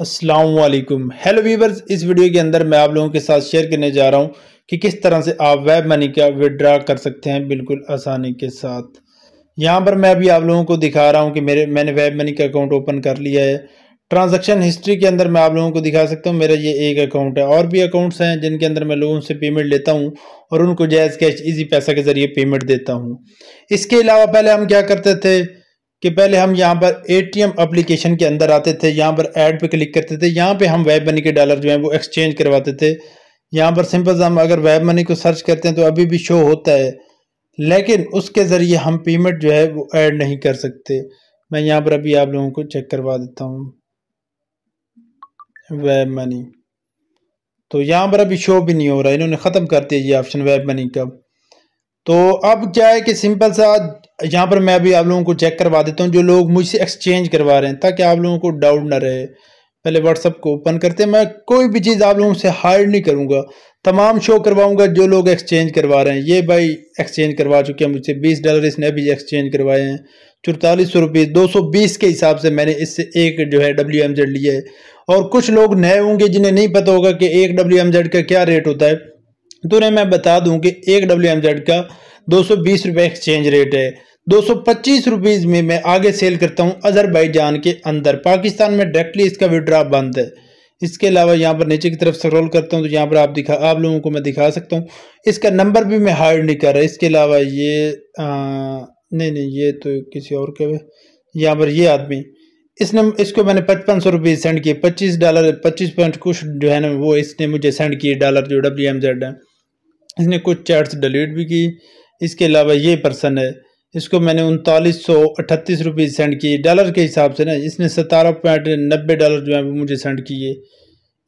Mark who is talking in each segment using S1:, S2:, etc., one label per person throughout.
S1: Aslam hello viewers इस video के अंदर मैं आप लोगों के साथ शेयर करने जा रहा हूं कि किस तरह से आप वेब मनी का विड्रा कर सकते हैं बिल्कुल आसानी के साथ यहां पर मैं अभी आप लोगों को दिखा रहा हूं कि मेरे मैंने वेब मनी का अकाउंट ओपन कर लिया है ट्रांजैक्शन हिस्ट्री के अंदर मैं आप लोगों को दिखा सकता हूँ मेरा ये एक अकाउंट है और भी अकाउंट्स हैं जिनके अंदर मैं लोगों से पेमेंट लेता हूँ और उनको जैज़ कैश ईजी पैसा के ज़रिए पेमेंट देता हूँ इसके अलावा पहले हम क्या करते थे कि पहले हम यहाँ पर एटीएम एप्लीकेशन के अंदर आते थे यहाँ पर ऐड पे क्लिक करते थे यहाँ पे हम वेब मनी के डॉलर जो है वो एक्सचेंज करवाते थे यहाँ पर सिंपल हम अगर वेब मनी को सर्च करते हैं तो अभी भी शो होता है लेकिन उसके ज़रिए हम पेमेंट जो है वो ऐड नहीं कर सकते मैं यहाँ पर अभी आप लोगों को चेक करवा देता हूँ वेब मनी तो यहाँ पर अभी शो भी नहीं हो रहा इन्होंने ख़त्म कर दिया ये ऑप्शन वेब मनी का तो अब क्या है कि सिंपल सा यहाँ पर मैं अभी आप लोगों को चेक करवा देता हूँ जो लोग मुझसे एक्सचेंज करवा रहे हैं ताकि आप लोगों को डाउट ना रहे पहले व्हाट्सअप को ओपन करते हैं मैं कोई भी चीज़ आप लोगों से हाइड नहीं करूँगा तमाम शो करवाऊँगा जो लोग एक्सचेंज करवा रहे हैं ये भाई एक्सचेंज करवा चुके हैं मुझसे बीस डॉलर इसने भी एक्सचेंज करवाए हैं चौतालीस सौ रुपये दो सौ बीस के हिसाब से मैंने इससे एक जो है डब्ल्यू एम जेड लिया है और कुछ लोग नए होंगे जिन्हें नहीं पता होगा कि एक डब्ल्यू एम जेड का क्या रेट होता है तो उन्हें मैं बता दूँ कि एक डब्ल्यू एम जेड का दो सौ बीस रुपये एक्सचेंज रेट है दो सौ पच्चीस रुपीज़ में मैं आगे सेल करता हूँ अजरबैजान के अंदर पाकिस्तान में डायरेक्टली इसका विड्रा बंद है इसके अलावा यहाँ पर नीचे की तरफ स्क्रॉल करता हूँ तो यहाँ पर आप दिखा आप लोगों को मैं दिखा सकता हूँ इसका नंबर भी मैं हाइड नहीं कर रहा इसके अलावा ये आ, नहीं नहीं ये तो किसी और के यहाँ पर ये आदमी इसने इसको मैंने पचपन सौ रुपये सेंड किए पच्चीस डॉलर पच्चीस पॉइंट कुछ जो है ना वो इसने मुझे सेंड किए डॉलर जो डब्ल्यू एम जेड है इसने कुछ चैट्स डिलीट भी की इसके अलावा ये पर्सन है इसको मैंने उनतालीस सौ अठतीस रुपीज़ सेंड किए डॉलर के हिसाब से ना इसने सतारह पॉइंट नब्बे डॉलर जो है वो मुझे सेंड किए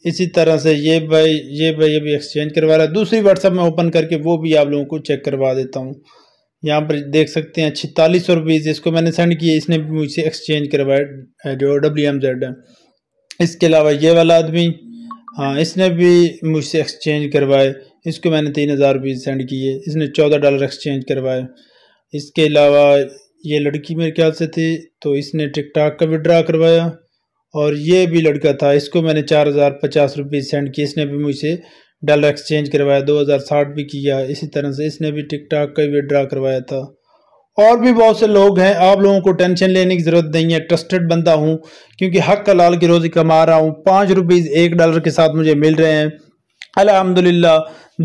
S1: इसी तरह से ये भाई ये भाई अभी एक्सचेंज करवा रहा है दूसरी व्हाट्सअप में ओपन करके वो भी आप लोगों को चेक करवा देता हूँ यहाँ पर देख सकते हैं छितालीस सौ रुपीज़ इसको मैंने सेंड किए इसने भी मुझसे एक्सचेंज करवाया जो डब्ल्यू एम जेड है इसके अलावा ये वाला आदमी हाँ इसने भी मुझसे एक्सचेंज करवाए इसको मैंने तीन हज़ार रुपये सेंड किए इसने चौदह डॉलर एक्सचेंज करवाए इसके अलावा ये लड़की मेरे ख्याल से थी तो इसने टिकटॉक का विड्रा करवाया और ये भी लड़का था इसको मैंने चार हज़ार पचास रुपये सेंड किए इसने भी मुझसे डॉलर एक्सचेंज करवाया दो हज़ार साठ भी किया इसी तरह से इसने भी टिकटॉक का विड्रा करवाया था और भी बहुत से लोग हैं आप लोगों को टेंशन लेने की ज़रूरत नहीं है ट्रस्टेड बंदा हूँ क्योंकि हक का लाल की रोज़ी कमा रहा हूँ पाँच रुपीज़ एक डॉलर के साथ मुझे मिल रहे हैं अलहमदिल्ला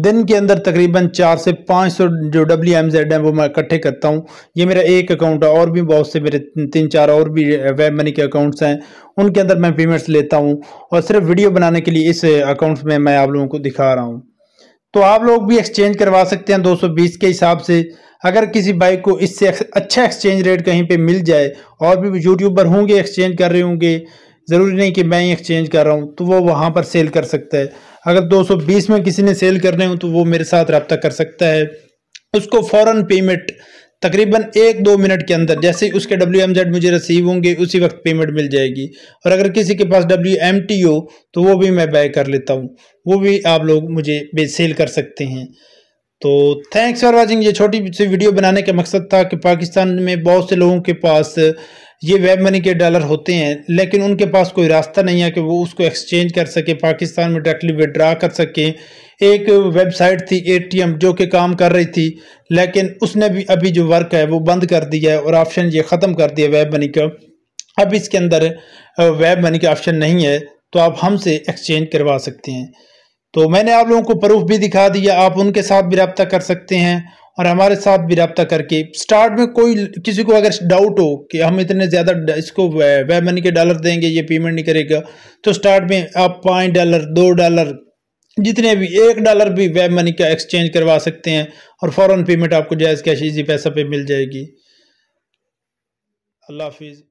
S1: दिन के अंदर तकरीबन चार से पाँच सौ जो डब्ल्यू एम जेड है वो मैं इकट्ठे करता हूँ ये मेरा एक अकाउंट है और भी बहुत से मेरे तीन चार और भी वेब मनी के अकाउंट्स हैं उनके अंदर मैं पेमेंट्स लेता हूँ और सिर्फ वीडियो बनाने के लिए इस अकाउंट्स में मैं आप लोगों को दिखा रहा हूँ तो आप लोग भी एक्सचेंज करवा सकते हैं बीस के हिसाब से अगर किसी बाइक को इससे अच्छा एक्सचेंज रेट कहीं पर मिल जाए और भी यूट्यूबर होंगे एक्सचेंज कर रहे होंगे ज़रूरी नहीं कि मैं ही एक्सचेंज कर रहा हूँ तो वो वहाँ पर सेल कर सकता है अगर 220 में किसी ने सेल करने हो तो वो मेरे साथ रबता कर सकता है उसको फ़ौर पेमेंट तकरीबन एक दो मिनट के अंदर जैसे उसके डब्ल्यू एम जेड मुझे रिसीव होंगे उसी वक्त पेमेंट मिल जाएगी और अगर किसी के पास डब्ल्यू एम टी हो तो वो भी मैं बाय कर लेता हूँ वो भी आप लोग मुझे सेल कर सकते हैं तो थैंक्स फॉर वाचिंग ये छोटी सी वीडियो बनाने का मकसद था कि पाकिस्तान में बहुत से लोगों के पास ये वेब मनी के डॉलर होते हैं लेकिन उनके पास कोई रास्ता नहीं है कि वो उसको एक्सचेंज कर सके पाकिस्तान में डायरेक्टली विड्रा कर सकें एक वेबसाइट थी एटीएम जो कि काम कर रही थी लेकिन उसने भी अभी जो वर्क है वो बंद कर दिया है और ऑप्शन ये ख़त्म कर दिया वेब मनी का अब इसके अंदर वेब मनी का ऑप्शन नहीं है तो आप हमसे एक्सचेंज करवा सकते हैं तो मैंने आप लोगों को प्रूफ भी दिखा दिया आप उनके साथ भी रबता कर सकते हैं और हमारे साथ भी रब्ता करके स्टार्ट में कोई किसी को अगर डाउट हो कि हम इतने ज़्यादा इसको वे मनी के डॉलर देंगे ये पेमेंट नहीं करेगा तो स्टार्ट में आप पाँच डॉलर दो डॉलर जितने भी एक डॉलर भी वेब मनी का एक्सचेंज करवा सकते हैं और फ़ौरन पेमेंट आपको जायज़ कैश ईजी पैसा पे मिल जाएगी अल्लाह हाफिज़